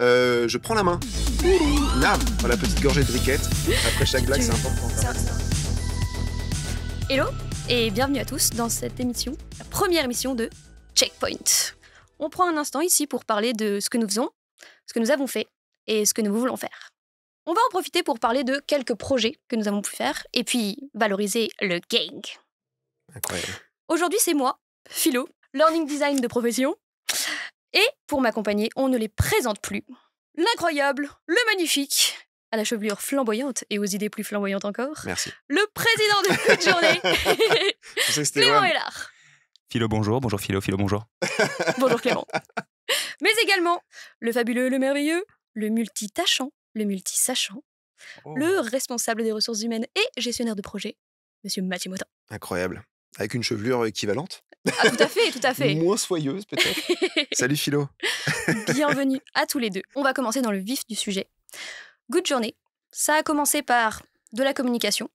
Euh, je prends la main. la la petite gorgée de briquette. Après chaque blague, c'est important. Hello et bienvenue à tous dans cette émission, la première émission de Checkpoint. On prend un instant ici pour parler de ce que nous faisons, ce que nous avons fait et ce que nous voulons faire. On va en profiter pour parler de quelques projets que nous avons pu faire et puis valoriser le gang. Incroyable. Aujourd'hui, c'est moi, Philo, learning design de profession, et pour m'accompagner, on ne les présente plus. L'incroyable, le magnifique, à la chevelure flamboyante et aux idées plus flamboyantes encore. Merci. Le président de toute journée, Clément Hélard. Philo, bonjour. Bonjour Philo, Philo, bonjour. bonjour Clément. Mais également le fabuleux, le merveilleux, le multitâchant, le multisachant, oh. le responsable des ressources humaines et gestionnaire de projet, Monsieur Mathieu Incroyable. Avec une chevelure équivalente ah, tout à fait, tout à fait. Moins soyeuse, peut-être. Salut Philo. Bienvenue à tous les deux. On va commencer dans le vif du sujet. Good journée. Ça a commencé par de la communication.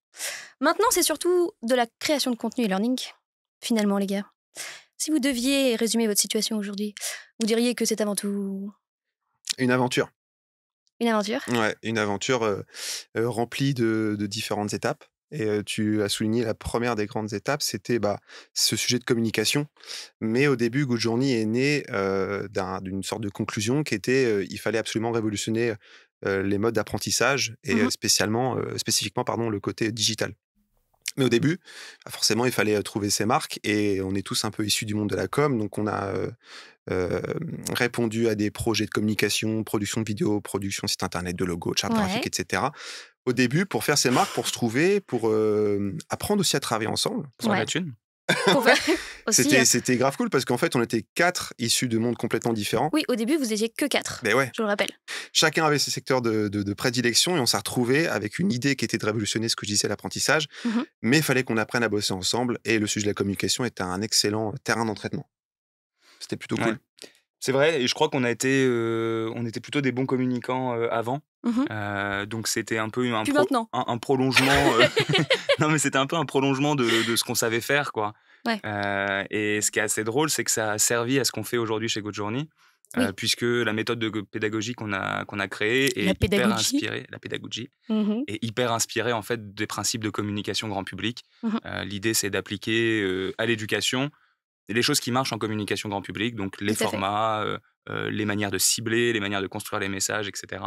Maintenant, c'est surtout de la création de contenu et learning. Finalement, les gars. Si vous deviez résumer votre situation aujourd'hui, vous diriez que c'est avant tout. Une aventure. Une aventure Ouais, une aventure euh, euh, remplie de différentes étapes. Et tu as souligné la première des grandes étapes, c'était bah, ce sujet de communication. Mais au début, Good Journey est né d'une sorte de conclusion qui était il fallait absolument révolutionner les modes d'apprentissage et mmh spécialement, spécifiquement pardon, le côté digital. Mais au mmh début, bah, forcément, il fallait trouver ses marques et on est tous un peu issus du monde de la com, donc on a répondu à des projets de communication, production de vidéos, production site internet, de logos, de charte etc au début pour faire ses marques, pour se trouver, pour euh, apprendre aussi à travailler ensemble. Pour la c'était, hein. c'était grave cool parce qu'en fait, on était quatre issus de mondes complètement différents. Oui, au début, vous étiez que quatre. Mais ben ouais. Je le rappelle. Chacun avait ses secteurs de, prédilection et on s'est retrouvés avec une idée qui était de révolutionner ce que je disais, l'apprentissage. Mm-hmm. Mais il fallait qu'on apprenne à bosser ensemble et le sujet de la communication était un excellent terrain d'entraînement. C'était plutôt cool. C'est vrai, et je crois qu'on a été, on était plutôt des bons communicants avant. Mmh donc c'était un peu un, prolongement. non, mais c'était un peu un prolongement de, ce qu'on savait faire, quoi. et ce qui est assez drôle, c'est que ça a servi à ce qu'on fait aujourd'hui chez Good puisque la méthode de pédagogie qu'on a, qu'on a créée est hyper inspirée, la pédagogie, mmh hyper inspirée en fait des principes de communication grand public. Mmh l'idée, c'est d'appliquer à l'éducation les choses qui marchent en communication grand public, donc les formats, euh, euh, les manières de cibler, les manières de construire les messages, etc.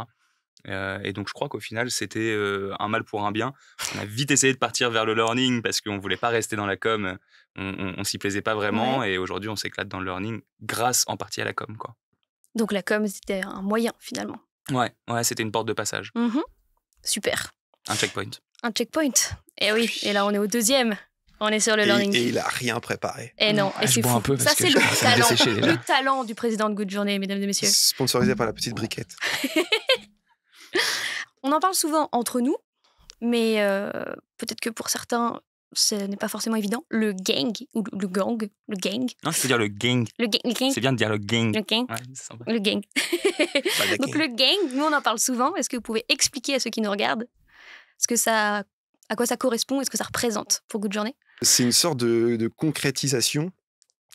Euh, et donc je crois qu'au final c'était un mal pour un bien. On a vite essayé de partir vers le learning parce qu'on voulait pas rester dans la com, on, on, s'y plaisait pas vraiment et aujourd'hui on s'éclate dans le learning grâce en partie à la com quoi. Donc la com c'était un moyen finalement. Ouais, ouais c'était une porte de passage. Mmh Super. Un checkpoint. Un checkpoint. Et eh oui, et là on est au deuxième. On est sur le learning. Et, il a rien préparé. Eh ah, et non, et c'est fou. ça, c'est le talent, le talent du président de Good Journée, mesdames et messieurs. Sponsorisé par la petite briquette. On en parle souvent entre nous, mais euh, peut-être que pour certains, ce n'est pas forcément évident. Le gang, ou le, gang, le gang. Non, cest dire le gang. Le, le gang. C'est bien de dire le gang. Le gang. Le gang. Bah, Donc le gang, nous on en parle souvent. Est-ce que vous pouvez expliquer à ceux qui nous regardent ce que ça, à quoi ça correspond et ce que ça représente pour Good Journée c'est une sorte de, concrétisation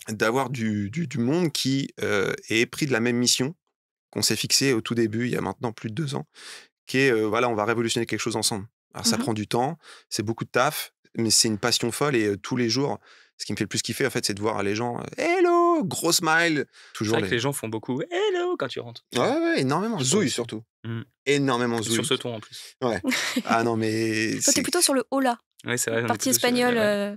d'avoir du, monde qui euh, est pris de la même mission qu'on s'est fixé au tout début, il y a maintenant plus de deux ans, qui est, euh, voilà, on va révolutionner quelque chose ensemble. Alors mmh ça prend du temps, c'est beaucoup de taf, mais c'est une passion folle et euh, tous les jours, ce qui me fait le plus kiffer, en fait, c'est de voir les gens, hello, gros smile. Toujours vrai les... que les gens font beaucoup, hello, quand tu rentres. Ouais, énormément. Zouille surtout. Mmh. Énormément zouille. Sur ce ton en plus. Ouais. ah non, mais. Toi, t'es plutôt sur le hola. Oui, Partie espagnole. Euh.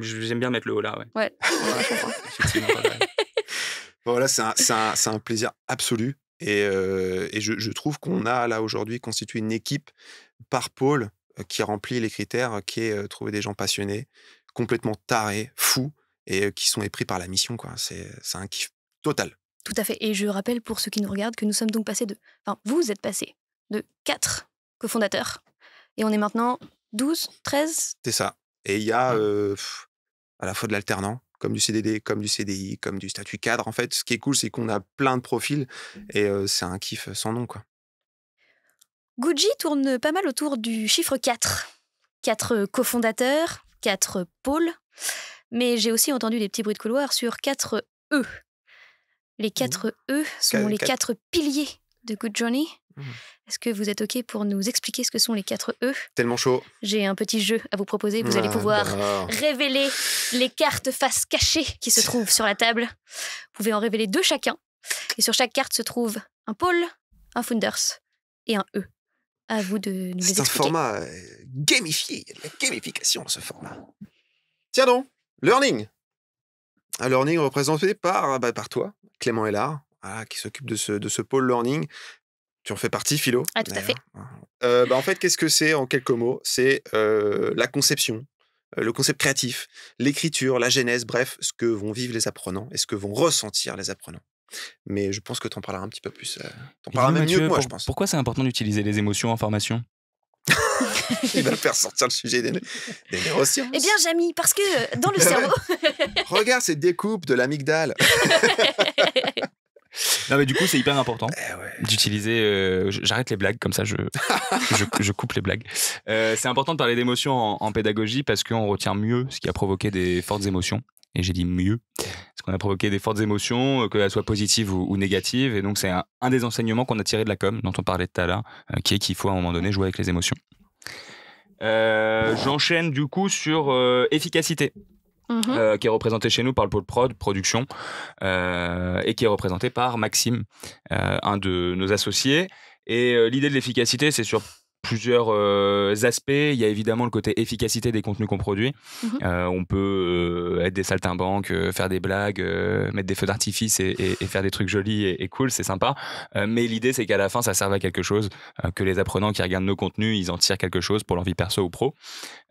J'aime bien mettre le haut là, ouais. Ouais, Voilà, c'est un, un, plaisir absolu. Et, euh, et je, trouve qu'on a là aujourd'hui constitué une équipe par pôle euh, qui remplit les critères, qui est trouver des gens passionnés, complètement tarés, fous, et qui sont épris par la mission. quoi. C'est un kiff total. Tout à fait. Et je rappelle pour ceux qui nous regardent que nous sommes donc passés de. Enfin, vous êtes passés de quatre cofondateurs. Et on est maintenant 12, 13 C'est ça. Et il y a ah. à la fois de l'alternant, comme du CDD, comme du CDI, comme du statut cadre. En fait, ce qui est cool, c'est qu'on a plein de profils et c'est un kiff sans nom. quoi. Gucci tourne pas mal autour du chiffre 4. 4 cofondateurs, 4 pôles, mais j'ai aussi entendu des petits bruits de couloir sur 4 E. Les 4 mmh E sont les 4 piliers de Good Journey. Mmh. Est-ce que vous êtes OK pour nous expliquer ce que sont les quatre E Tellement chaud. J'ai un petit jeu à vous proposer. Vous allez ah, pouvoir révéler les cartes face cachées qui se trouvent sur la table. Vous pouvez en révéler deux chacun. Et sur chaque carte se trouve un pôle, un funders et un E. À vous de nous C'est un format euh, gamifié. Il y a de la gamification ce format. Tiens donc, learning. Un learning représenté par, ah bah, par toi, Clément et là qui s'occupe de ce, de ce pôle learning. Tu en fais partie, Philo Ah, tout à fait. Ah, euh, bah, en fait, qu'est-ce que c'est en quelques mots C'est euh, la conception, euh, le concept créatif, l'écriture, la genèse, bref, ce que vont vivre les apprenants et ce que vont ressentir les apprenants. Mais je pense que tu en parleras un petit peu plus. tu en parleras même mieux que moi, je pense. Pourquoi c'est important d'utiliser les émotions en formation il va faire sortir le sujet des, eh neurosciences. Eh bien, Jamy, parce que dans le cerveau. Regarde cette découpe de l'amygdale. Non, mais du coup, c'est hyper important eh d'utiliser. Euh, j'arrête les blagues, comme ça, je, je, coupe les blagues. Euh, c'est important de parler d'émotions en, pédagogie parce qu'on retient mieux ce qui a provoqué des fortes émotions. Et j'ai dit mieux, ce qu'on a provoqué des fortes émotions, euh, qu'elles soient positives ou, ou, négatives. Et donc, c'est un, des enseignements qu'on a tiré de la com, dont on parlait tout à l'heure, qui est qu'il faut à un moment donné jouer avec les émotions. J'enchaîne du coup sur efficacité. Mhm. Euh, qui est représenté chez nous par le pôle prod, production, euh, et qui est représenté par Maxime, euh, un de nos associés. Et l'idée de l'efficacité, c'est sur plusieurs euh, aspects. Il y a évidemment le côté efficacité des contenus qu'on produit. Mhm. Euh, on peut euh, être des saltimbanques, faire des blagues, mettre des feux d'artifice et, faire des trucs jolis et, cool, c'est sympa. mais l'idée, c'est qu'à la fin, ça serve à quelque chose, que les apprenants qui regardent nos contenus, ils en tirent quelque chose pour leur vie perso ou pro.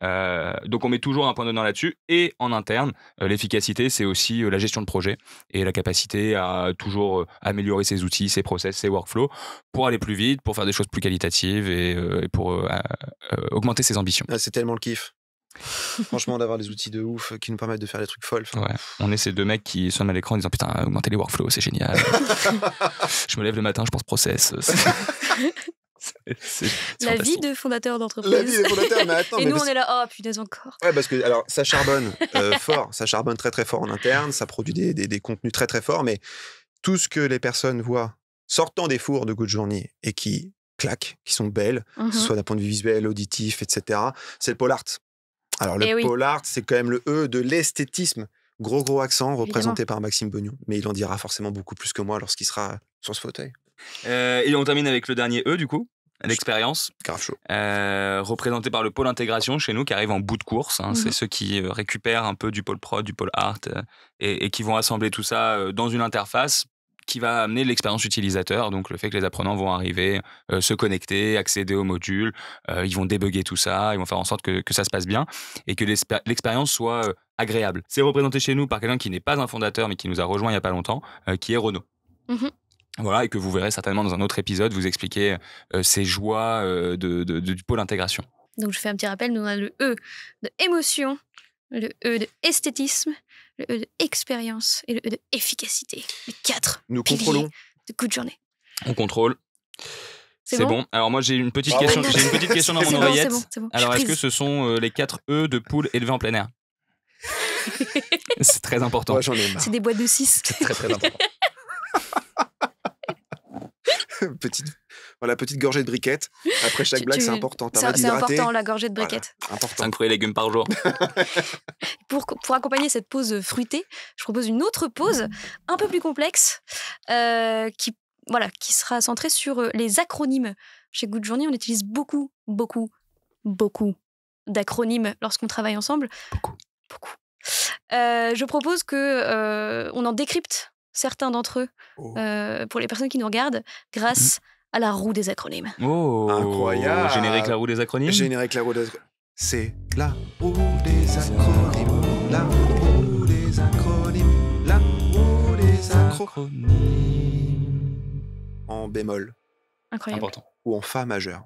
donc on met toujours un point d'honneur là-dessus. Et en interne, l'efficacité, c'est aussi la gestion de projet et la capacité à toujours améliorer ses outils, ses process, ses workflows pour aller plus vite, pour faire des choses plus qualitatives et euh, et pour euh, euh, augmenter ses ambitions. Ah, c'est tellement le kiff. Franchement, d'avoir des outils de ouf qui nous permettent de faire des trucs folles. On est ces deux mecs qui sont à l'écran en disant Putain, augmenter les workflows, c'est génial. je me lève le matin, je pense process. la vie de fondateur d'entreprise. La vie de fondateur, attends. Et nous, on est là, oh punaise encore. Ouais, parce que alors, ça charbonne fort, ça charbonne très très fort en interne, ça produit des, des, des, contenus très très forts, mais tout ce que les personnes voient sortant des fours de Good journée et qui claques qui sont belles, mmh soit d'un point de vue visuel, auditif, etc. C'est le pôle art. Alors le eh pôle art, c'est quand même le E de l'esthétisme. Gros gros accent représenté par Maxime Bognon, mais il en dira forcément beaucoup plus que moi lorsqu'il sera sur ce fauteuil. Euh, et on termine avec le dernier E du coup, l'expérience. Grave euh, représenté par le pôle intégration chez nous qui arrive en bout de course. Hein. Mmh c'est ceux qui euh, récupèrent un peu du pôle prod, du pôle art et, et, qui vont assembler tout ça dans une interface qui va amener l'expérience utilisateur, donc le fait que les apprenants vont arriver, euh, se connecter, accéder au module, euh, ils vont débugger tout ça, ils vont faire en sorte que, ça se passe bien et que l'expérience soit euh, agréable. C'est représenté chez nous par quelqu'un qui n'est pas un fondateur mais qui nous a rejoint il n'y a pas longtemps, qui est Renaud. Mmh voilà, et que vous verrez certainement dans un autre épisode vous expliquer ses joies de, du pôle intégration. Donc je fais un petit rappel, nous avons le E de émotion, le E de esthétisme, le E euh, de expérience et le E euh, de efficacité. Les quatre. Nous De coup de journée. On contrôle. C'est bon, Alors moi j'ai une petite question, j'ai une petite question dans mon oreillette. Alors est-ce que ce sont euh, les quatre E de poules élevées en plein air C'est très important. C'est des boîtes de 6. C'est très très important. petite, petite gorgée de briquettes. Après chaque blague, c'est important. C'est important, la gorgée de briquettes. important. un fruits et légumes par jour. pour, accompagner cette pause euh, fruitée, je propose une autre pause un peu plus complexe euh, qui, voilà, qui sera centrée sur euh, les acronymes. Chez de Journée, on utilise beaucoup, beaucoup, beaucoup d'acronymes lorsqu'on travaille ensemble. Beaucoup. je propose que on en décrypte certains d'entre eux, oh. euh, pour les personnes qui nous regardent, mmh. grâce à la roue des acronymes. Oh, incroyable! Générique la roue des acronymes? Générique la roue C'est la roue des acronymes. La roue des acronymes. La roue des acronymes. En bémol. Incroyable. Important. Ou en fa majeur.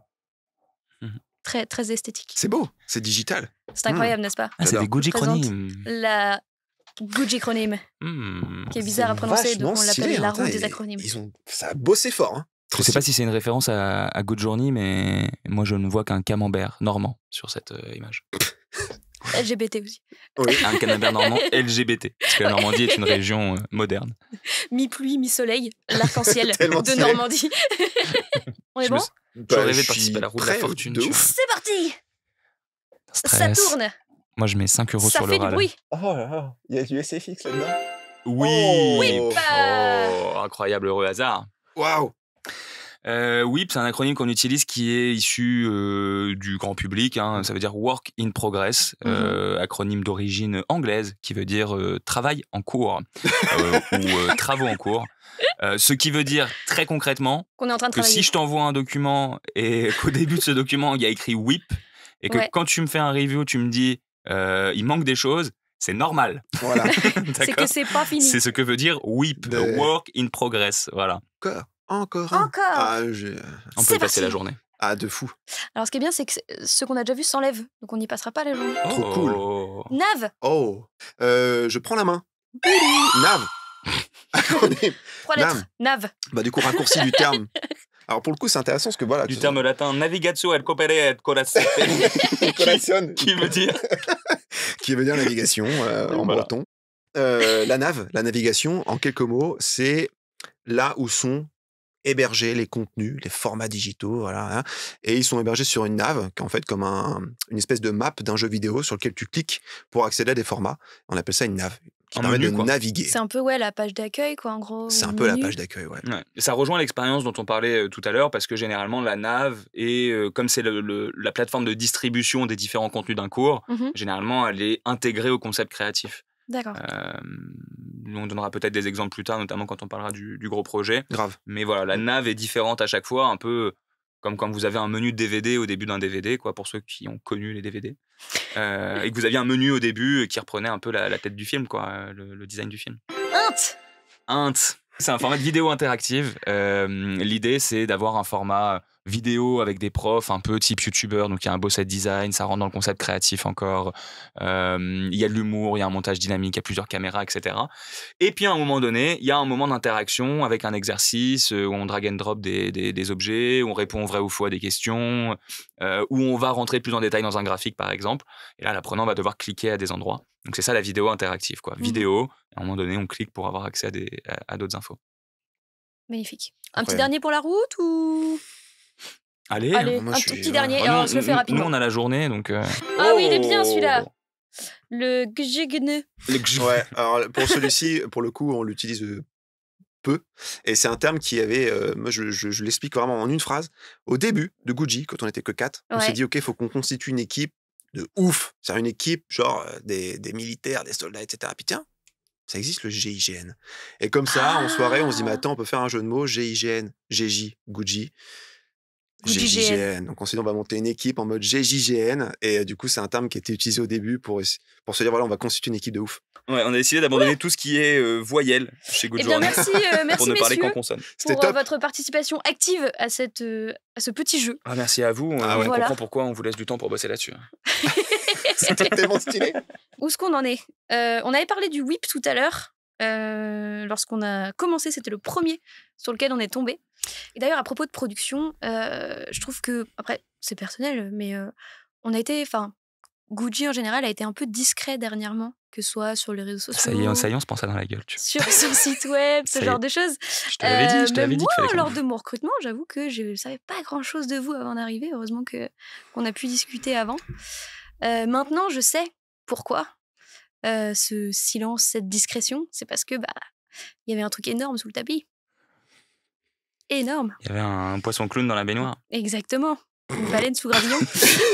Mmh. Très, très esthétique. C'est beau, c'est digital. C'est incroyable, mmh. n'est-ce pas ah, C'est des goûts La Gucci acronyme, mmh, qui est bizarre à prononcer, donc on l'appelle hein, la roue des acronymes. Ils ont, ça a bossé fort. Hein. Je ne sais pas si c'est une référence à, à, Good Journey, mais moi je ne vois qu'un camembert normand sur cette euh, image. LGBT aussi. Oui. Un camembert normand LGBT, parce que la Normandie est une région euh, moderne. Mi-pluie, mi-soleil, l'arc-en-ciel de Normandie. on est bon Je rêvais de participer à la roue de la fortune. C'est parti Ça tourne moi, je mets 5 euros sur le Ça fait du bruit. Oh là là, il y a du SFX là-dedans. Oui. Oh, oh bah. incroyable heureux hasard. Waouh. WIP, euh, c'est un acronyme qu'on utilise qui est issu euh, du grand public. Hein. ça veut dire Work in Progress, mhm. euh, acronyme d'origine anglaise qui veut dire travail en cours ou travaux en cours. ce qui veut dire très concrètement que si je t'envoie un document et qu'au début de ce document il y a écrit WIP et que quand tu me fais un review tu me dis euh, il manque des choses c'est normal. Voilà. c'est que c'est pas fini. C'est ce que veut dire WIP, Work in Progress. Voilà. Encore, encore. Encore. Ah, on peut passer la journée. Ah, de fou. Alors, ce qui est bien, c'est que ce qu'on a déjà vu s'enlève. Donc, on n'y passera pas la journée. Trop cool. Oh. Nav. Oh. Euh, je prends la main. Nav. Attendez. Trois lettres. Nav. Bah, du coup, raccourci du terme. Alors pour le coup, c'est intéressant parce que voilà. Du terme latin navigatio et copere et corazon. qui, veut dire Qui veut dire navigation euh, en breton. Euh, la nave la navigation, en quelques mots, c'est là où sont hébergés les contenus, les formats digitaux, voilà. Hein. Et ils sont hébergés sur une nav, qui en fait comme un, une espèce de map d'un jeu vidéo sur lequel tu cliques pour accéder à des formats. On appelle ça une nav, qui permet naviguer. C'est un peu ouais, la page d'accueil, quoi, en gros. C'est un peu la page d'accueil, ouais. ça rejoint l'expérience dont on parlait euh, tout à l'heure, parce que généralement, la nav, est, euh, comme c'est la plateforme de distribution des différents contenus d'un cours, mhm. généralement, elle est intégrée au concept créatif. D'accord. Euh, on donnera peut-être des exemples plus tard, notamment quand on parlera du, du gros projet. Grave. Mais voilà, la mm. nav est différente à chaque fois, un peu comme quand vous avez un menu DVD au début d'un DVD, quoi, pour ceux qui ont connu les DVD, euh, et que vous aviez un menu au début qui reprenait un peu la, tête du film, quoi, euh, le, design du film. Int Int C'est un format de vidéo interactive. Euh, l'idée, c'est d'avoir un format vidéo avec des profs un peu type youtubeur, donc il y a un beau set design, ça rentre dans le concept créatif encore, euh, il y a de l'humour, il y a un montage dynamique, il y a plusieurs caméras, etc. Et puis à un moment donné, il y a un moment d'interaction avec un exercice euh, où on drag and drop des, des, objets, où on répond vrai ou faux à des questions, euh, où on va rentrer plus en détail dans un graphique par exemple, et là l'apprenant va devoir cliquer à des endroits. Donc c'est ça la vidéo interactive, quoi. Mmh. Vidéo, à un moment donné, on clique pour avoir accès à, des, à, d'autres infos. Magnifique. Un petit dernier pour la route ou Allez, moi, un petit euh, dernier. Ah, on le Nous, on a la journée, donc. Euh. Ah oui, il est bien, oh. celui-là. Le gjegne. Le Ouais, alors pour celui-ci, pour le coup, on l'utilise peu. Et c'est un terme qui avait, euh, moi je, l'explique vraiment en une phrase. Au début de Gucci, quand on était que quatre, on s'est dit, OK, il faut qu'on constitue une équipe de ouf. C'est-à-dire une équipe, genre des, militaires, des soldats, etc. Puis tiens, ça existe le GIGN. Et comme ça, en soirée, on se dit, mais ah. attends, on peut faire un jeu de mots, GIGN, GJ, Gucci. GJGN. Donc on s'est dit on va monter une équipe en mode GJGN et euh, du coup c'est un terme qui était utilisé au début pour pour se dire voilà on va constituer une équipe de ouf. Ouais, on a décidé d'abandonner tout ce qui est euh, voyelle chez eh Good merci, euh, pour ne parler qu'en consonne. Pour votre participation active à cette à ce petit jeu. Ah merci à vous. Ah on comprend pourquoi on vous laisse du temps pour bosser là-dessus. Hein. C'était tellement stylé. Où est-ce qu'on en est On avait parlé du whip tout à l'heure. Lorsqu'on a commencé, c'était le premier sur lequel on est tombé d'ailleurs, à propos de production, euh, je trouve que, après, c'est personnel, mais euh, on a été, enfin, Gucci en général a été un peu discret dernièrement, que ce soit sur les réseaux sociaux. Ça y est, on se pense ça dans la gueule. Tu sur son site web, ce genre de choses. Je te l'avais dit, je euh, dit Moi, lors de mon recrutement, j'avoue que je ne savais pas grand-chose de vous avant d'arriver. Heureusement que qu'on a pu discuter avant. Euh, maintenant, je sais pourquoi ce silence, cette discrétion. C'est parce que bah il y avait un truc énorme sous le tapis énorme. Il y avait un, poisson clown dans la baignoire. Exactement. Une baleine sous gravillon.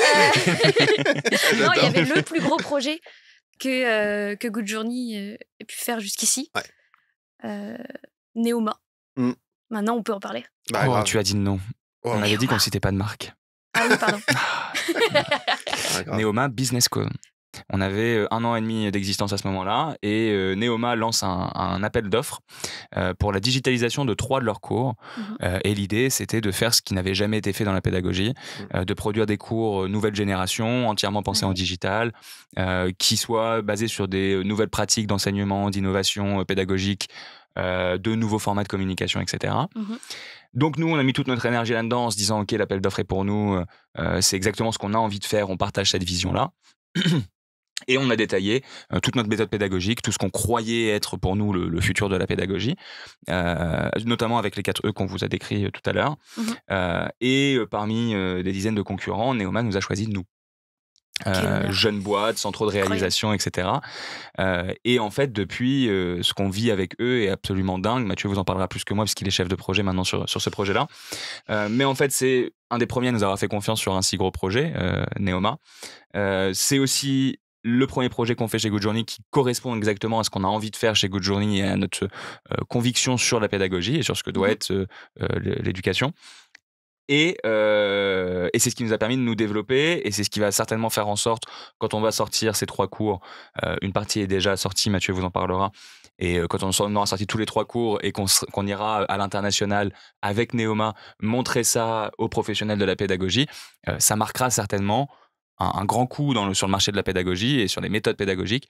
Euh, non, il y avait le plus gros projet que, euh, que Good Journey euh, ait pu faire jusqu'ici. Ouais. Neoma. Mm. Maintenant, on peut en parler. Bah, oh, tu as dit non. Oh. On avait dit qu'on citait pas de marque. Ah oui, pardon. Ah, Néoma Business Co. On avait euh, un an et demi d'existence à ce moment-là et euh, Neoma lance un, appel d'offres euh, pour la digitalisation de trois de leurs cours. Mhm. et l'idée, c'était de faire ce qui n'avait jamais été fait dans la pédagogie, mhm. de produire des cours nouvelle génération, entièrement pensés en mhm. digital, qui soient basés sur des nouvelles pratiques d'enseignement, d'innovation pédagogique, de nouveaux formats de communication, etc. Donc nous, on a mis toute notre énergie là-dedans en se disant, OK, l'appel d'offres est pour nous, c'est exactement ce qu'on a envie de faire, on partage cette vision-là. et on a détaillé euh, toute notre méthode pédagogique, tout ce qu'on croyait être pour nous le, futur de la pédagogie, euh, notamment avec les 4 E qu'on vous a décrits euh, tout à l'heure. Mm-hmm. et parmi des dizaines de concurrents, Neoma nous a choisi de nous. jeune boîte, sans trop de réalisation, etc. et en fait, depuis, ce qu'on vit avec eux est absolument dingue. Mathieu vous en parlera plus que moi, puisqu'il est chef de projet maintenant sur, sur ce projet-là. mais en fait, c'est un des premiers à nous avoir fait confiance sur un si gros projet, Neoma. c'est aussi le premier projet qu'on fait chez Good Journey qui correspond exactement à ce qu'on a envie de faire chez Good Journey et à notre euh, conviction sur la pédagogie et sur ce que doit mhm. être euh, euh, l'éducation. Et, c'est ce qui nous a permis de nous développer et c'est ce qui va certainement faire en sorte, quand on va sortir ces trois cours, une partie est déjà sortie, Mathieu vous en parlera, et quand on, aura sorti tous les trois cours et qu'on ira à l'international avec Neoma montrer ça aux professionnels de la pédagogie, ça marquera certainement un, grand coup sur le marché de la pédagogie et sur les méthodes pédagogiques.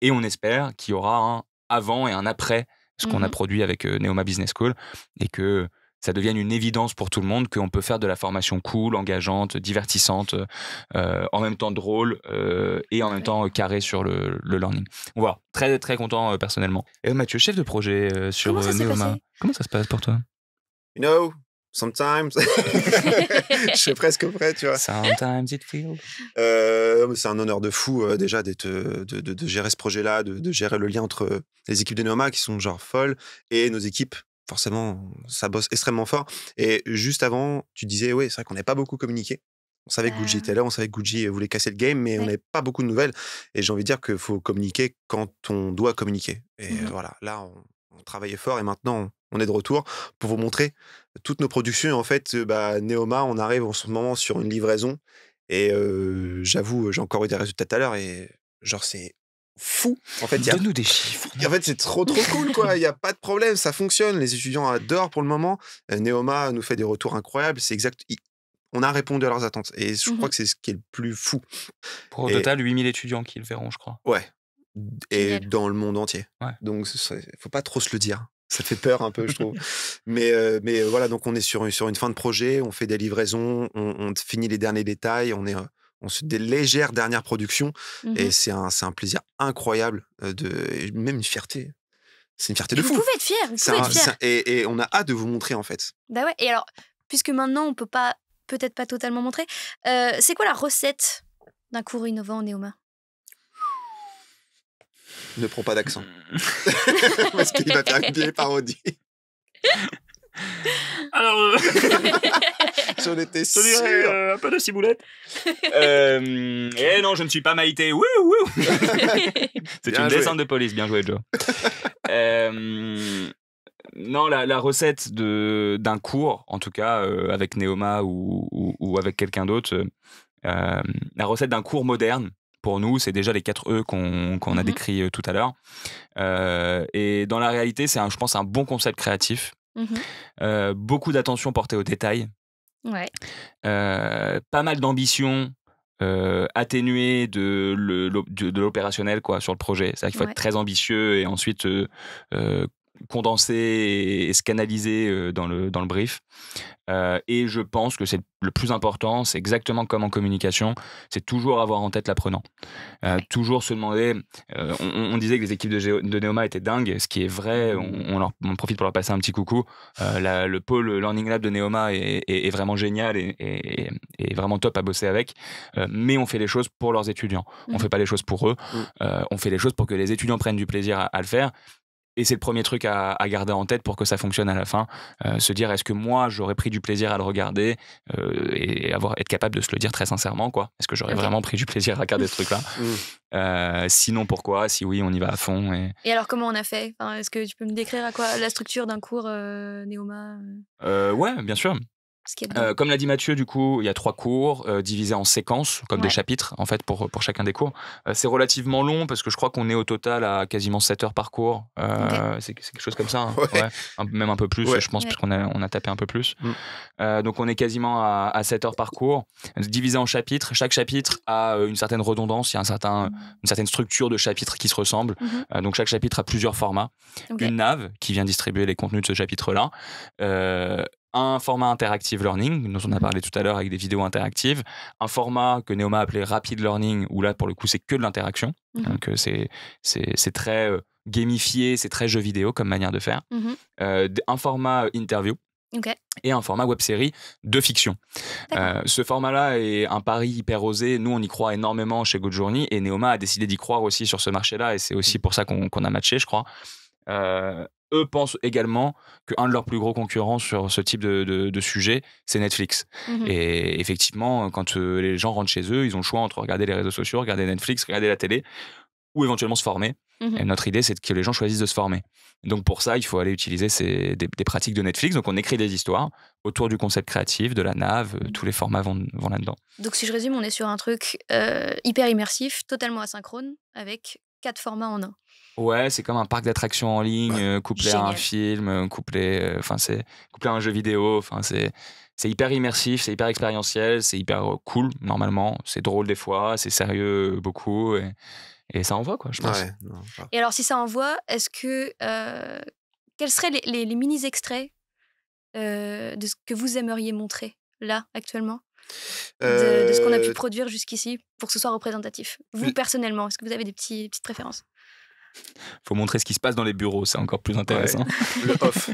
Et on espère qu'il y aura un avant et un après ce qu'on a mmh produit avec euh, Neoma Business School et que ça devienne une évidence pour tout le monde qu'on peut faire de la formation cool, engageante, divertissante, euh, en même temps drôle euh, et en même temps carré sur le, learning. Voilà, très très content personnellement. Et Mathieu, chef de projet sur Comment Neoma, comment ça se passe pour toi Sometimes. je suis presque prêt, tu vois. Sometimes it feels. Euh, c'est un honneur de fou, euh, déjà, euh, de, gérer ce projet-là, de, gérer le lien entre les équipes de Neoma, qui sont genre folles, et nos équipes. Forcément, ça bosse extrêmement fort. Et juste avant, tu disais, oui, c'est vrai qu'on n'avait pas beaucoup communiqué. On savait que Gucci ah. était là, on savait que Gucci voulait casser le game, mais on n'avait pas beaucoup de nouvelles. Et j'ai envie de dire qu'il faut communiquer quand on doit communiquer. Et mmh voilà, là, on, on travaillait fort et maintenant on est de retour pour vous montrer toutes nos productions. en fait, euh, bah, Neoma, on arrive en ce moment sur une livraison et euh, j'avoue, j'ai encore eu des résultats tout à l'heure et genre c'est fou. En fait, Donne-nous des chiffres. En fait, c'est trop trop cool quoi. Il n'y a pas de problème, ça fonctionne. Les étudiants adorent pour le moment. Euh, Neoma nous fait des retours incroyables. C'est exact. On a répondu à leurs attentes et je crois mmh que c'est ce qui est le plus fou. Pour au total 8000 étudiants qui le verront, je crois. Ouais, et dans le monde entier. Donc, il faut pas trop se le dire. Hein. Ça fait peur un peu, je trouve. mais, euh, mais euh, voilà, donc on est sur, sur une fin de projet, on fait des livraisons, on, finit les derniers détails, on est euh, on se des légères dernières productions. Mmh et c'est un, un, plaisir incroyable, de, même une fierté. C'est une fierté de vous fou. Pouvez être fier, vous pouvez être fier. Et, et, on a hâte de vous montrer, en fait. Bah ouais, et alors, puisque maintenant, on peut pas, peut-être pas totalement montrer, c'est quoi la recette d'un cours innovant en néo ne prends pas d'accent. Parce qu'il va faire une vieille parodie. Alors. J'en étais eu un peu de ciboulette. Euh, eh non, je ne suis pas Maïté. C'est une descente de police. Bien joué, Joe. Euh, non, la, recette d'un cours, en tout cas, euh, avec Neoma ou avec quelqu'un d'autre, la recette d'un cours moderne pour nous, c'est déjà les 4 E qu'on a mhm. décrit euh, tout à l'heure. Euh, et dans la réalité, c'est, je pense, un bon concept créatif. Mhm. Euh, beaucoup d'attention portée aux détails. Ouais. pas mal d'ambition. atténuée de l'opérationnel de, quoi sur le projet c'est à dire qu'il faut être très ambitieux et ensuite condenser et, se canaliser euh, dans le, dans le brief. Euh, et je pense que c'est le plus important, c'est exactement comme en communication, c'est toujours avoir en tête l'apprenant. Euh, toujours se demander, on, disait que les équipes de, de Neoma étaient dingues, ce qui est vrai, on, on, profite pour leur passer un petit coucou. le pôle Learning Lab de Neoma est, est, vraiment génial et, vraiment top à bosser avec, mais on fait les choses pour leurs étudiants, on ne mmh. fait pas les choses pour eux, mmh. on fait les choses pour que les étudiants prennent du plaisir à, à le faire et c'est le premier truc à, garder en tête pour que ça fonctionne à la fin. Euh, se dire est-ce que moi j'aurais pris du plaisir à le regarder euh, et avoir être capable de se le dire très sincèrement quoi. Est-ce que j'aurais vraiment pris du plaisir à regarder ce truc là mm. euh, Sinon pourquoi Si oui, on y va à fond. Et, alors comment on a fait Est-ce que tu peux me décrire à quoi la structure d'un cours Néoma Ouais, bien sûr. Euh, comme l'a dit Mathieu, du coup, il y a trois cours euh, divisés en séquences, comme des chapitres, en fait, pour, pour chacun des cours. Euh, c'est relativement long parce que je crois qu'on est au total à quasiment 7 heures par cours. C'est quelque chose comme ça, hein. même un peu plus, je pense, puisqu'on a, on a tapé un peu plus. Mm. donc on est quasiment à, 7 heures par cours, divisé en chapitres. Chaque chapitre a une certaine redondance, il y a un certain, mm. une certaine structure de chapitres qui se ressemble. Mm-hmm. donc chaque chapitre a plusieurs formats. Une nave qui vient distribuer les contenus de ce chapitre-là un format interactive learning, dont on a parlé tout à l'heure avec des vidéos interactives, un format que Neoma appelé « rapid learning, où là, pour le coup, c'est que de l'interaction. Mhm. Donc, euh, c'est très euh, gamifié, c'est très jeu vidéo comme manière de faire. Mhm. Euh, un format interview, Et un format web série de fiction. ce format-là est un pari hyper osé. Nous, on y croit énormément chez Good et Neoma a décidé d'y croire aussi sur ce marché-là et c'est aussi mhm. pour ça qu'on a matché, je crois eux pensent également qu'un de leurs plus gros concurrents sur ce type de, sujet, c'est Netflix. Mhm. Et effectivement, quand euh, les gens rentrent chez eux, ils ont le choix entre regarder les réseaux sociaux, regarder Netflix, regarder la télé, ou éventuellement se former. Mhm. Et notre idée, c'est que les gens choisissent de se former. Donc pour ça, il faut aller utiliser des, pratiques de Netflix. Donc on écrit des histoires autour du concept créatif, de la nave, euh, mhm. tous les formats vont, là-dedans. Donc si je résume, on est sur un truc euh, hyper immersif, totalement asynchrone, avec quatre formats en un. Ouais, c'est comme un parc d'attractions en ligne, euh, couplé à un film, euh, couplé, euh, enfin c'est couplé à un jeu vidéo. c'est c'est hyper immersif, c'est hyper expérientiel, c'est hyper cool normalement. C'est drôle des fois, c'est sérieux beaucoup et, et, ça envoie quoi, je pense. et alors si ça envoie, est-ce que quels seraient les, les mini extraits de ce que vous aimeriez montrer là actuellement de, ce qu'on a pu euh, produire jusqu'ici pour que ce soit représentatif Vous, personnellement, est-ce que vous avez des petites préférences faut montrer ce qui se passe dans les bureaux, c'est encore plus intéressant. Le, off.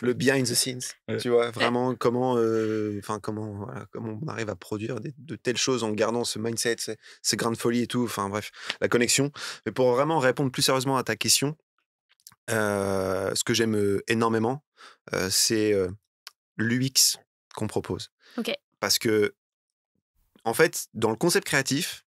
le behind the scenes, tu vois, vraiment comment, euh, enfin comment, comment on arrive à produire de telles choses en gardant ce mindset, ces, grandes grains folie et tout, enfin bref, la connexion. Mais pour vraiment répondre plus sérieusement à ta question, euh, ce que j'aime énormément, c'est l'UX qu'on propose. ok parce que, en fait, dans le concept créatif,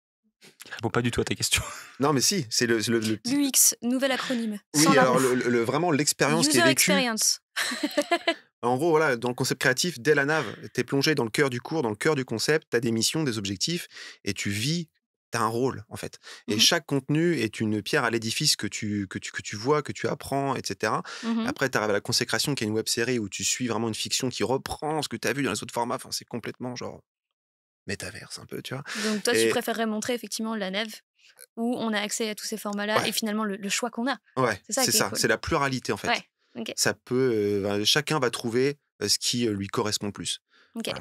répond pas du tout à ta question. Non, mais si, c'est le, le, le nouvel acronyme. Oui, alors le, vraiment l'expérience qui est vécue. experience. en gros, voilà, dans le concept créatif, dès la nave, tu es plongé dans le cœur du cours, dans le cœur du concept, tu as des missions, des objectifs, et tu vis tu un rôle, en fait. Et mmh chaque contenu est une pierre à l'édifice que tu, que, tu, vois, que tu apprends, etc. Mmh Après, tu arrives à la consécration, qui est une web série où tu suis vraiment une fiction qui reprend ce que tu as vu dans les autres formats. Enfin, c'est complètement genre métaverse, un peu, tu vois. Donc, toi, tu préférerais montrer effectivement la neve où on a accès à tous ces formats-là et finalement le, choix qu'on a. Ouais, c'est ça, c'est la pluralité en fait. Ça peut, euh, ben, chacun va trouver euh, ce qui euh, lui correspond le plus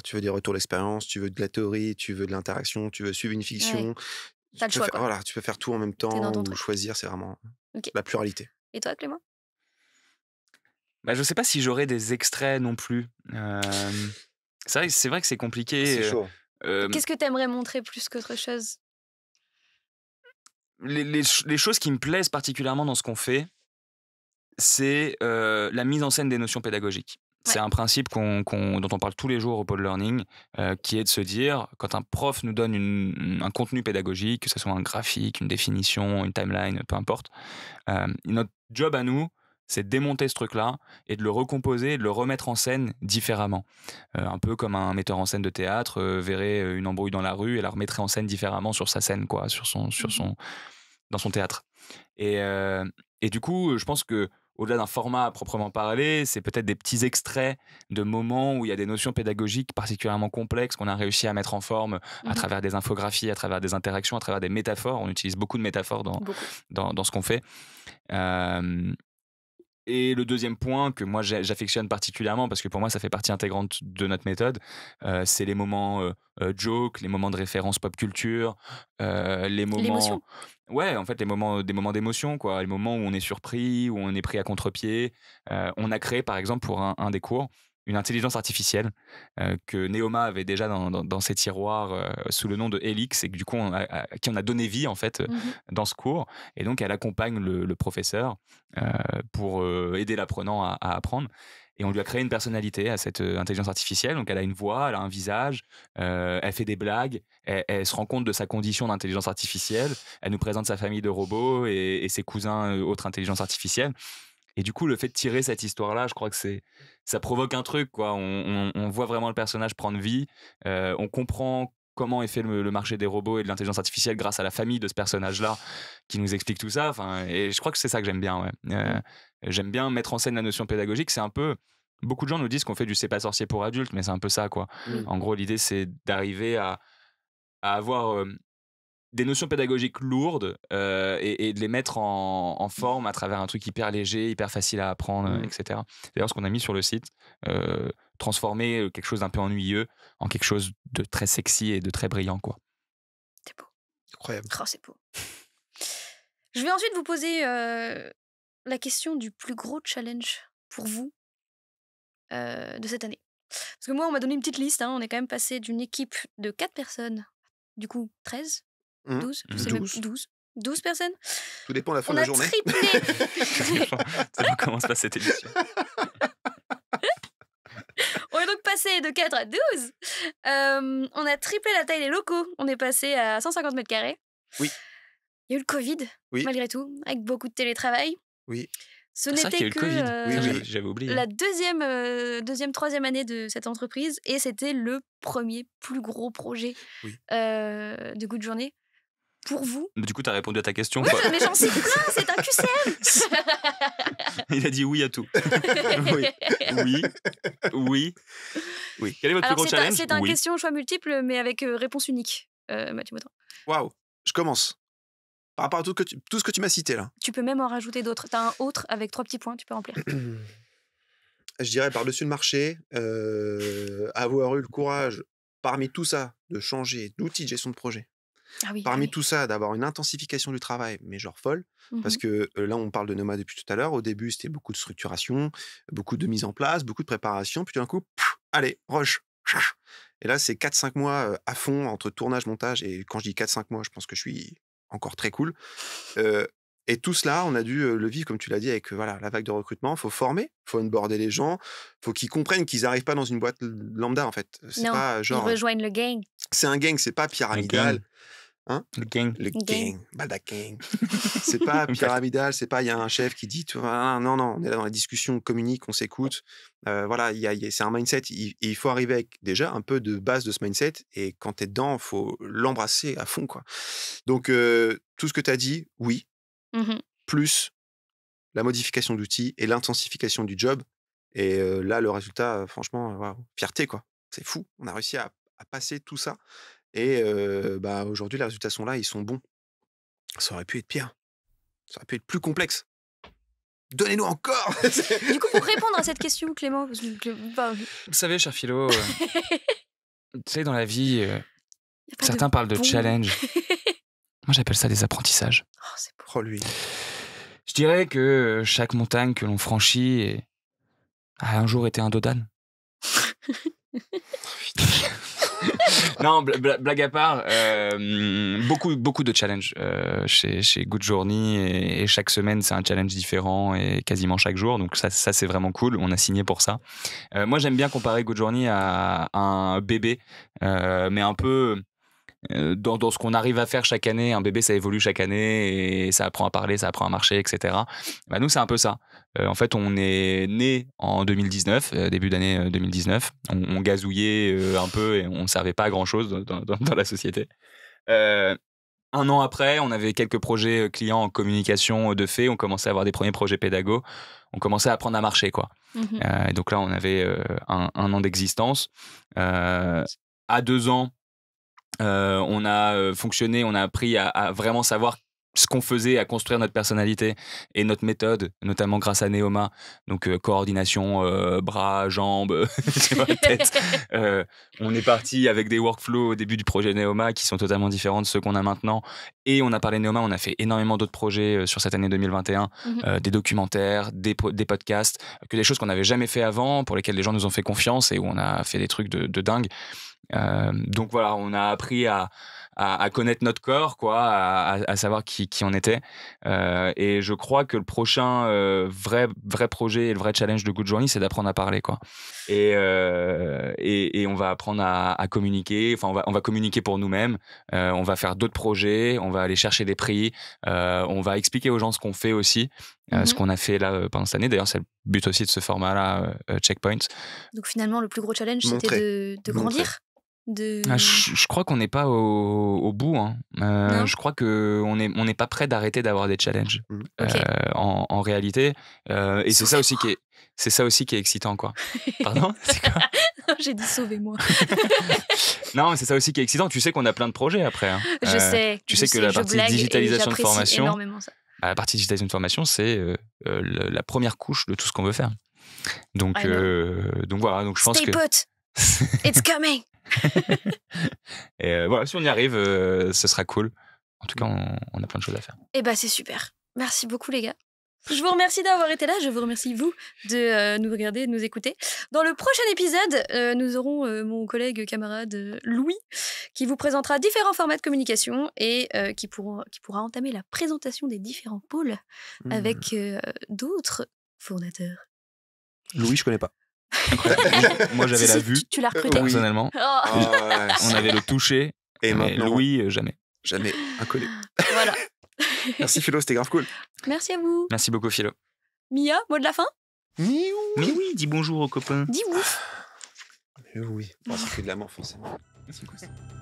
tu veux des retours d'expérience, tu veux de la théorie, tu veux de l'interaction, tu veux suivre une fiction. Tu le choix. voilà, tu peux faire tout en même temps ou choisir, c'est vraiment la pluralité. Et toi, Clément bah, Je ne sais pas si j'aurai des extraits non plus. c'est, vrai, que c'est ah, compliqué. Qu'est-ce que tu aimerais montrer plus qu'autre chose les, choses qui me plaisent particulièrement dans ce qu'on fait, c'est la mise en scène des notions pédagogiques. C'est un principe dont on parle tous les jours au pôle learning, euh, qui est de se dire, quand un prof nous donne un contenu pédagogique, que ce soit un graphique, une définition, une timeline, peu importe, euh, notre job à nous, c'est de démonter ce truc-là et de le recomposer, de le remettre en scène différemment. Euh, un peu comme un metteur en scène de théâtre verrait une embrouille dans la rue et la remettrait en scène différemment sur sa scène, quoi, sur son, sur mmh son, dans son théâtre. et du coup, je pense que au-delà d'un format à proprement parler, c'est peut-être des petits extraits de moments où il y a des notions pédagogiques particulièrement complexes qu'on a réussi à mettre en forme à mmh travers des infographies, à travers des interactions, à travers des métaphores. On utilise beaucoup de métaphores dans, dans, ce qu'on fait. Et le deuxième point que moi j'affectionne particulièrement, parce que pour moi ça fait partie intégrante de notre méthode, euh, c'est les moments euh, euh, jokes, les moments de référence pop culture, les moments. Ouais, en fait, les moments, des moments d'émotion, quoi. Les moments où on est surpris, où on est pris à contre-pied. on a créé, par exemple, pour un des cours, une intelligence artificielle euh, que Neoma avait déjà dans, ses tiroirs euh, sous le nom de Helix et que du coup on a, qui en a donné vie en fait euh, mmh dans ce cours et donc elle accompagne le, professeur pour aider l'apprenant à, apprendre et on lui a créé une personnalité à cette intelligence artificielle donc elle a une voix elle a un visage elle fait des blagues elle, se rend compte de sa condition d'intelligence artificielle elle nous présente sa famille de robots et, et ses cousins autres intelligences artificielles et du coup, le fait de tirer cette histoire-là, je crois que c'est, ça provoque un truc, quoi. On, voit vraiment le personnage prendre vie. Euh, on comprend comment est fait le, marché des robots et de l'intelligence artificielle grâce à la famille de ce personnage-là qui nous explique tout ça. Enfin, et je crois que c'est ça que j'aime bien. Ouais. Euh, mmh. j'aime bien mettre en scène la notion pédagogique. C'est un peu beaucoup de gens nous disent qu'on fait du c'est pas sorcier pour adultes, mais c'est un peu ça, quoi. Mmh. En gros, l'idée c'est d'arriver à, à avoir euh, des notions pédagogiques lourdes euh, et, de les mettre en, mmh. forme à travers un truc hyper léger, hyper facile à apprendre, mmh. etc. D'ailleurs, ce qu'on a mis sur le site, euh, transformer euh, quelque chose d'un peu ennuyeux en quelque chose de très sexy et de très brillant, quoi. C'est beau. Incroyable. Oh, c'est beau. Je vais ensuite vous poser la question du plus gros challenge pour vous de cette année. Parce que moi, on m'a donné une petite liste. Hein. on est quand même passé d'une équipe de 4 personnes, du coup 13, 12, mmh. 12. personnes Tout dépend de la fin de la journée. On a triplé Ça commence pas cette édition. on est donc passé de 4 à 12. Euh, on a triplé la taille des locaux. On est passé à 150 mètres carrés. Oui. Il y a eu le Covid, oui. malgré tout, avec beaucoup de télétravail. Oui. Ce n'était que la deuxième, euh, deuxième, troisième année de cette entreprise et c'était le premier plus gros projet euh, de goût de journée pour vous du coup, tu as répondu à ta question. Oui, mais j'en sais plein, c'est un QCM Il a dit oui à tout. oui. oui, oui, oui. Quel est votre plus grand challenge C'est un question choix multiple, mais avec euh, réponse unique, euh, Mathieu Motin. Waouh, je commence. Par rapport à tout, que tout ce que tu m'as cité là. Tu peux même en rajouter d'autres. Tu as un autre avec trois petits points, tu peux remplir. je dirais par-dessus le marché, euh, avoir eu le courage parmi tout ça de changer d'outil de gestion de projet ah Parmi tout ça, d'avoir une intensification du travail, mais genre folle, mmh parce que là, on parle de Noma depuis tout à l'heure. Au début, c'était beaucoup de structuration, beaucoup de mise en place, beaucoup de préparation. Puis d'un coup, allez, rush. Et là, c'est 4-5 mois à fond entre tournage, montage. Et quand je dis 4-5 mois, je pense que je suis encore très cool. et tout cela, on a dû le vivre, comme tu l'as dit, avec voilà, la vague de recrutement. Il faut former, il faut onboarder les gens, il faut qu'ils comprennent qu'ils n'arrivent pas dans une boîte lambda, en fait. Non, pas, genre, ils rejoignent le gang. C'est un gang, c'est pas pyramidal. Hein? le gang. Le gang. balda gang. Bah, c'est pas pyramidal, c'est pas il y a un chef qui dit, ah, non, non, on est dans la discussion, on communique, on s'écoute. Euh, voilà, c'est un mindset. Il, faut arriver avec déjà un peu de base de ce mindset. Et quand tu es dedans, faut l'embrasser à fond. quoi. Donc, euh, tout ce que tu dit, oui. Mmh Plus la modification d'outils et l'intensification du job. Et euh, là, le résultat, franchement, fierté, quoi. C'est fou. On a réussi à passer tout ça et bah, aujourd'hui, les résultats sont là, ils sont bons. Ça aurait pu être pire. Ça aurait pu être plus complexe. Donnez-nous encore Du coup, pour répondre à cette question, Clément, vous savez, cher Philo, euh, tu sais, dans la vie, euh, certains parlent de challenge. Moi, j'appelle ça des apprentissages. Oh, c'est pour oh, lui. Je dirais que euh, chaque montagne que l'on franchit a un jour été un dodan. non, blague à part, euh, beaucoup, beaucoup de challenges euh, chez, chez, Good Journey et, chaque semaine c'est un challenge différent et quasiment chaque jour. Donc ça, c'est vraiment cool. On a signé pour ça. Euh, moi j'aime bien comparer Good Journey à, un bébé, mais un peu. Dans, dans, ce qu'on arrive à faire chaque année, un bébé ça évolue chaque année et ça apprend à parler, ça apprend à marcher, etc. Bah, nous c'est un peu ça. Euh, en fait, on est né en 2019, euh, début d'année 2019. Euh, on, on gazouillait un peu et on ne servait pas grand-chose dans, la société. un an après, on avait quelques projets clients en communication de fait. On commençait à avoir des premiers projets pédago. On commençait à apprendre à marcher, quoi. Mmh donc là, on avait un, an d'existence. à deux ans, on a fonctionné, on a appris à vraiment savoir ce qu'on faisait à construire notre personnalité et notre méthode, notamment grâce à Neoma, donc euh, coordination euh, bras, jambes, tête. Euh, on est parti avec des workflows au début du projet Neoma qui sont totalement différents de ceux qu'on a maintenant. Et on a parlé Neoma, on a fait énormément d'autres projets sur cette année 2021, mhm. des documentaires, des, des, podcasts, que des choses qu'on n'avait jamais fait avant, pour lesquelles les gens nous ont fait confiance et où on a fait des trucs de dingue. donc voilà, on a appris à à, connaître notre corps, quoi, à, savoir qui, en on était. Euh, et je crois que le prochain euh, vrai, vrai projet et le vrai challenge de Good Journey, c'est d'apprendre à parler, quoi. Et, euh, et, on va apprendre à, communiquer. Enfin, on va, on va communiquer pour nous-mêmes. on va faire d'autres projets. On va aller chercher des prix. on va expliquer aux gens ce qu'on fait aussi. ce mm-hmm. qu'on a fait là pendant cette année. D'ailleurs, c'est le but aussi de ce format-là, Checkpoints. Donc finalement, le plus gros challenge, c'était de, de grandir. Ah, je, crois qu'on n'est pas au, bout. Hein. Euh, je crois qu'on n'est on n'est pas prêt d'arrêter d'avoir des challenges mm. euh, en, réalité. Euh, et c'est ça aussi qui est. C'est ça aussi qui est excitant, quoi. Pardon J'ai dit sauvez-moi. non, c'est ça aussi qui est excitant. Tu sais qu'on a plein de projets après. Hein. Je sais. Tu sais, que la partie digitalisation de formation. ça. Bah, la partie digitalisation de formation, c'est la première couche de tout ce qu'on veut faire. Donc, donc voilà. Donc je pense Stay que. Put. It's coming et euh, voilà, si on y arrive, euh, ce sera cool. En tout cas, mm. on, a plein de choses à faire. et eh bah, ben, c'est super. Merci beaucoup, les gars. Je vous remercie d'avoir été là. Je vous remercie, vous, de euh, nous regarder, de nous écouter. Dans le prochain épisode, nous aurons mon collègue, camarade Louis, qui vous présentera différents formats de communication et qui, qui, pourra entamer la présentation des différents pôles mm. avec d'autres fournateurs Louis, je connais pas. Moi, j'avais la vue. Tu, l'as recruté personnellement. Oh. on ah avait le toucher. Et oui Louis, euh, jamais. Jamais inconnu. Voilà. Merci Philo, c'était grave cool. Merci à vous. Merci beaucoup Philo. Mia, mot de la fin Mais oui, dis bonjour aux copains. Dis ouf. Ah, mais oui, c'est oh, que de l'amour forcément. C'est quoi ça